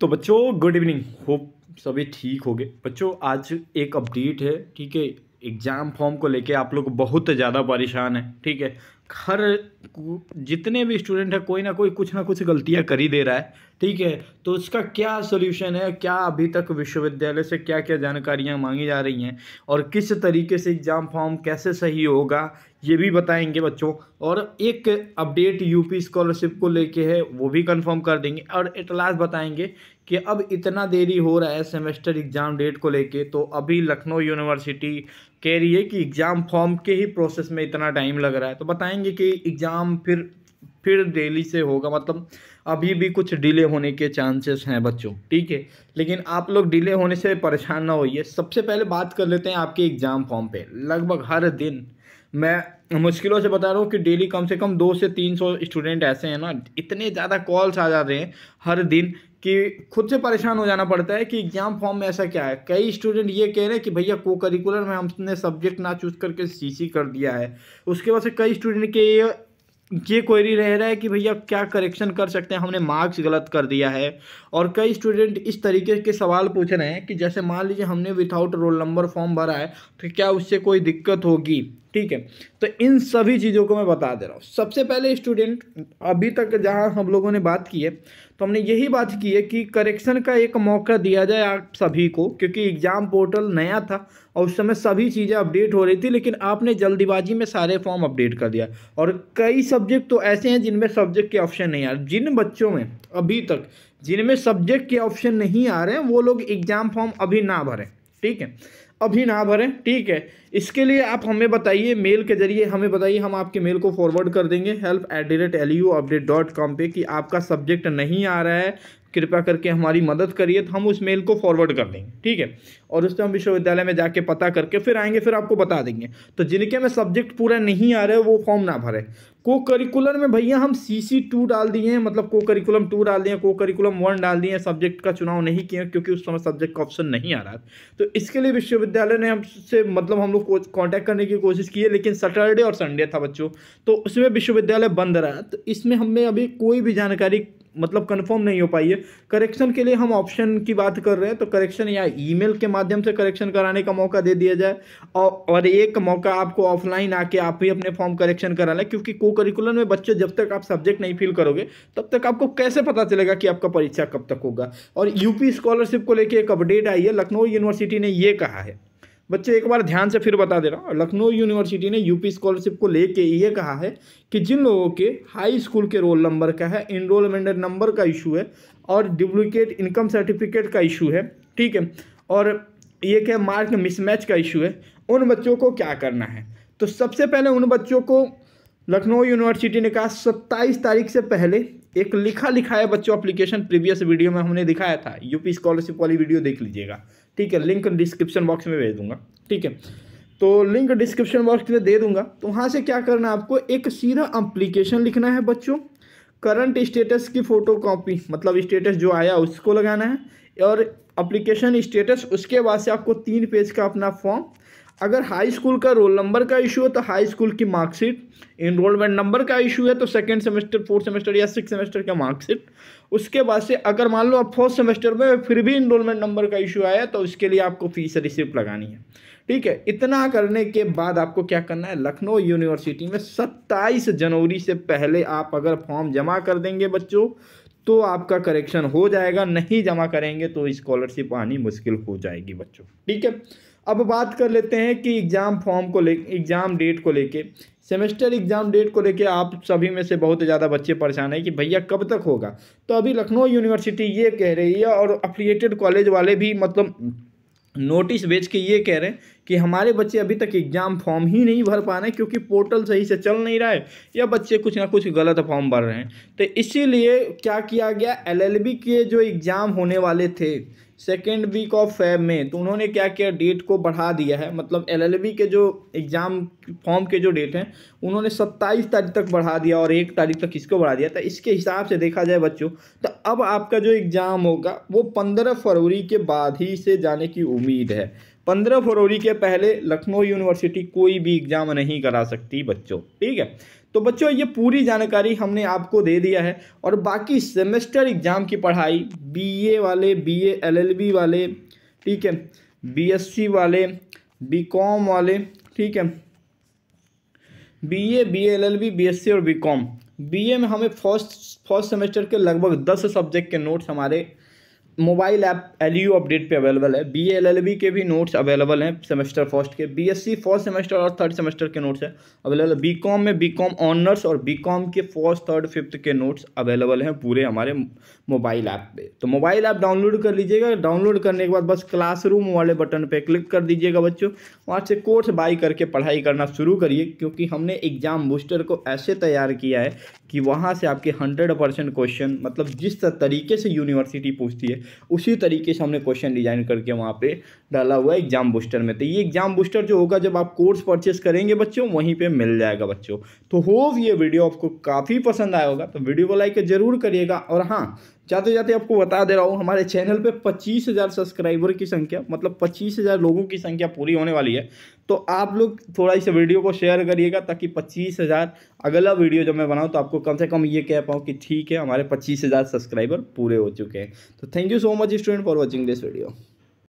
तो बच्चों good evening hope सभी ठीक हो गए बच्चों आज एक अपडेट है ठीक है एग्ज़ाम फॉर्म को लेके आप लोग बहुत ज़्यादा परेशान है ठीक है हर जितने भी स्टूडेंट है कोई ना कोई कुछ ना कुछ गलतियां कर ही दे रहा है ठीक है तो उसका क्या सोल्यूशन है क्या अभी तक विश्वविद्यालय से क्या क्या जानकारियां मांगी जा रही हैं और किस तरीके से एग्ज़ाम फॉर्म कैसे सही होगा ये भी बताएंगे बच्चों और एक अपडेट यूपी स्कॉलरशिप को लेके है वो भी कंफर्म कर देंगे और एट लास्ट बताएंगे कि अब इतना देरी हो रहा है सेमेस्टर एग्ज़ाम डेट को लेके तो अभी लखनऊ यूनिवर्सिटी कह रही है कि एग्ज़ाम फॉर्म के ही प्रोसेस में इतना टाइम लग रहा है तो बताएंगे कि एग्ज़ाम फिर फिर डेली से होगा मतलब अभी भी कुछ डिले होने के चांसेस हैं बच्चों ठीक है लेकिन आप लोग डिले होने से परेशान ना होइए सबसे पहले बात कर लेते हैं आपके एग्ज़ाम फॉर्म पे लगभग हर दिन मैं मुश्किलों से बता रहा हूँ कि डेली कम से कम दो से तीन सौ स्टूडेंट ऐसे हैं ना इतने ज़्यादा कॉल्स आ जाते हैं हर दिन कि खुद से परेशान हो जाना पड़ता है कि एग्जाम फॉर्म में ऐसा क्या है कई स्टूडेंट ये कह रहे हैं कि भैया को करिकुलर में हमने सब्जेक्ट ना चूज करके सीसी कर दिया है उसके बाद से कई स्टूडेंट के ये ये क्वेरी रह रहा है कि भैया क्या करेक्शन कर सकते हैं हमने मार्क्स गलत कर दिया है और कई स्टूडेंट इस तरीके के सवाल पूछ रहे हैं कि जैसे मान लीजिए हमने विथआउट रोल नंबर फॉर्म भरा है तो क्या उससे कोई दिक्कत होगी ठीक है तो इन सभी चीज़ों को मैं बता दे रहा हूँ सबसे पहले स्टूडेंट अभी तक जहाँ हम लोगों ने बात की है तो हमने यही बात की है कि करेक्शन का एक मौका दिया जाए आप सभी को क्योंकि एग्ज़ाम पोर्टल नया था और उस समय सभी चीज़ें अपडेट हो रही थी लेकिन आपने जल्दबाजी में सारे फॉर्म अपडेट कर दिया और कई सब्जेक्ट तो ऐसे हैं जिनमें सब्जेक्ट के ऑप्शन नहीं आ रहे जिन बच्चों में अभी तक जिनमें सब्जेक्ट के ऑप्शन नहीं आ रहे हैं वो लोग एग्ज़ाम फॉर्म अभी ना भरें ठीक है अभी ना भरें ठीक है इसके लिए आप हमें बताइए मेल के जरिए हमें बताइए हम आपके मेल को फॉरवर्ड कर देंगे help at the rate L U update dot com पर कि आपका सब्जेक्ट नहीं आ रहा है कृपया करके हमारी मदद करिए तो हम उस मेल को फॉरवर्ड कर देंगे ठीक है और उस हम विश्वविद्यालय में जाके पता करके फिर आएंगे फिर आपको बता देंगे तो जिनके में सब्जेक्ट पूरा नहीं आ रहा है वो फॉर्म ना भरे को करिकुलर में भैया हम सी सी टू डाल दिए हैं मतलब को करिकुलम टू डाल दिए को करिकुलम वन डाल दिए सब्जेक्ट का चुनाव नहीं किए क्योंकि उस समय सब्जेक्ट का ऑप्शन नहीं आ रहा तो इसके लिए विश्वविद्यालय ने हमसे मतलब हम लोग को कांटेक्ट करने की कोशिश की है लेकिन सैटरडे और संडे था बच्चों तो उसमें विश्वविद्यालय बंद रहा तो इसमें हमें अभी कोई भी जानकारी मतलब कंफर्म नहीं हो पाई है करेक्शन के लिए हम ऑप्शन की बात कर रहे हैं तो करेक्शन या ईमेल के माध्यम से करेक्शन कराने का मौका दे दिया जाए और और एक मौका आपको ऑफलाइन आके आप ही अपने फॉर्म करेक्शन करा लें क्योंकि को करिकुलर में बच्चे जब तक आप सब्जेक्ट नहीं फिल करोगे तब तक आपको कैसे पता चलेगा कि आपका परीक्षा कब तक होगा और यूपी स्कॉलरशिप को लेकर एक अपडेट आई है लखनऊ यूनिवर्सिटी ने यह कहा है बच्चे एक बार ध्यान से फिर बता दे रहा हूँ लखनऊ यूनिवर्सिटी ने यूपी स्कॉलरशिप को लेके ये कहा है कि जिन लोगों के हाई स्कूल के रोल नंबर का है इनरोलमेंट नंबर का इशू है और डुप्लीकेट इनकम सर्टिफिकेट का इशू है ठीक है और ये क्या मार्क मिसमैच का इशू है उन बच्चों को क्या करना है तो सबसे पहले उन बच्चों को लखनऊ यूनिवर्सिटी ने कहा सत्ताईस तारीख से पहले एक लिखा लिखाया बच्चों एप्लीकेशन प्रीवियस वीडियो में हमने दिखाया था यूपी स्कॉलरशिप वाली वीडियो देख लीजिएगा ठीक है लिंक डिस्क्रिप्शन बॉक्स में भेज दूंगा ठीक है तो लिंक डिस्क्रिप्शन बॉक्स में दे दूंगा तो वहाँ से क्या करना है आपको एक सीधा अप्लीकेशन लिखना है बच्चों करंट स्टेटस की फ़ोटो कॉपी मतलब स्टेटस जो आया उसको लगाना है और अप्लीकेशन स्टेटस उसके बाद से आपको तीन पेज का अपना फॉर्म अगर हाई स्कूल का रोल नंबर का इशू है तो हाई स्कूल की मार्कशीट इनरोलमेंट नंबर का इशू है तो सेकेंड सेमेस्टर फोर्थ सेमेस्टर या सिक्स सेमेस्टर का मार्कशीट उसके बाद से अगर मान लो आप फोर्थ सेमेस्टर में फिर भी इनरोलमेंट नंबर का इशू आया तो उसके लिए आपको फीस रिसिप्ट लगानी है ठीक है इतना करने के बाद आपको क्या करना है लखनऊ यूनिवर्सिटी में सत्ताईस जनवरी से पहले आप अगर फॉर्म जमा कर देंगे बच्चों तो आपका करेक्शन हो जाएगा नहीं जमा करेंगे तो स्कॉलरशिप आनी मुश्किल हो जाएगी बच्चों ठीक है अब बात कर लेते हैं कि एग्ज़ाम फॉर्म को ले एग्ज़ाम डेट को लेके सेमेस्टर एग्ज़ाम डेट को लेके आप सभी में से बहुत ज़्यादा बच्चे परेशान हैं कि भैया कब तक होगा तो अभी लखनऊ यूनिवर्सिटी ये कह रही है और अफिलिएटेड कॉलेज वाले भी मतलब नोटिस भेज के ये कह रहे हैं कि हमारे बच्चे अभी तक एग्ज़ाम फॉर्म ही नहीं भर पा रहे हैं क्योंकि पोर्टल सही से चल नहीं रहा है या बच्चे कुछ ना कुछ गलत फॉर्म भर रहे हैं तो इसीलिए क्या किया गया एलएलबी के जो एग्ज़ाम होने वाले थे सेकेंड वीक ऑफ फैब में तो उन्होंने क्या किया डेट को बढ़ा दिया है मतलब एलएलबी के जो एग्ज़ाम फॉर्म के जो डेट हैं उन्होंने सत्ताईस तारीख तक बढ़ा दिया और एक तारीख तक इसको बढ़ा दिया तो इसके हिसाब से देखा जाए बच्चों तो अब आपका जो एग्ज़ाम होगा वो पंद्रह फरवरी के बाद ही से जाने की उम्मीद है पंद्रह फरवरी के पहले लखनऊ यूनिवर्सिटी कोई भी एग्ज़ाम नहीं करा सकती बच्चों ठीक है तो बच्चों ये पूरी जानकारी हमने आपको दे दिया है और बाकी सेमेस्टर एग्ज़ाम की पढ़ाई बीए वाले बीए एलएलबी वाले ठीक है बीएससी वाले बीकॉम वाले ठीक है बीए बीए एलएलबी बीएससी और बीकॉम बीए में हमें फर्स्ट फर्स्ट सेमेस्टर के लगभग दस सब्जेक्ट के नोट्स हमारे mobile app L U update पे अवेलेबल है बी एल एल बी के भी नोट्स अवेलेबल हैं सेमेस्टर फर्स्ट के B S C first semester और थर्ड सेमेस्टर के नोट्स हैं अवेलेबल बी कॉम में बी कॉम ऑनर्स और बी कॉम के फर्स्ट थर्ड फिफ्थ के नोट्स अवेलेबल हैं पूरे हमारे मोबाइल ऐप पे तो मोबाइल ऐप डाउनलोड कर लीजिएगा डाउनलोड करने के बाद बस क्लासरूम वाले बटन पर क्लिक कर दीजिएगा बच्चों वहाँ से कोर्स बाई करके पढ़ाई करना शुरू करिए क्योंकि हमने एग्जाम बूस्टर को ऐसे तैयार किया है कि वहाँ से आपके हंड्रेड परसेंट क्वेश्चन मतलब जिस तरीके से यूनिवर्सिटी पूछती है उसी तरीके से हमने क्वेश्चन डिजाइन करके वहाँ पे डाला हुआ है एग्जाम बूस्टर में तो ये एग्जाम बूस्टर जो होगा जब आप कोर्स परचेस करेंगे बच्चों वहीं पे मिल जाएगा बच्चों तो होप ये वीडियो आपको काफ़ी पसंद आया होगा तो वीडियो को लाइक जरूर करिएगा और हाँ जाते जाते आपको बता दे रहा हूँ हमारे चैनल पे पच्चीस हज़ार सब्सक्राइबर की संख्या मतलब पच्चीस हज़ार लोगों की संख्या पूरी होने वाली है तो आप लोग थोड़ा इस वीडियो को शेयर करिएगा ताकि पच्चीस हज़ार अगला वीडियो जब मैं बनाऊँ तो आपको कम से कम ये कह पाऊँ कि ठीक है हमारे पच्चीस हज़ार सब्सक्राइबर पूरे हो चुके हैं तो thank you so much student for watching this video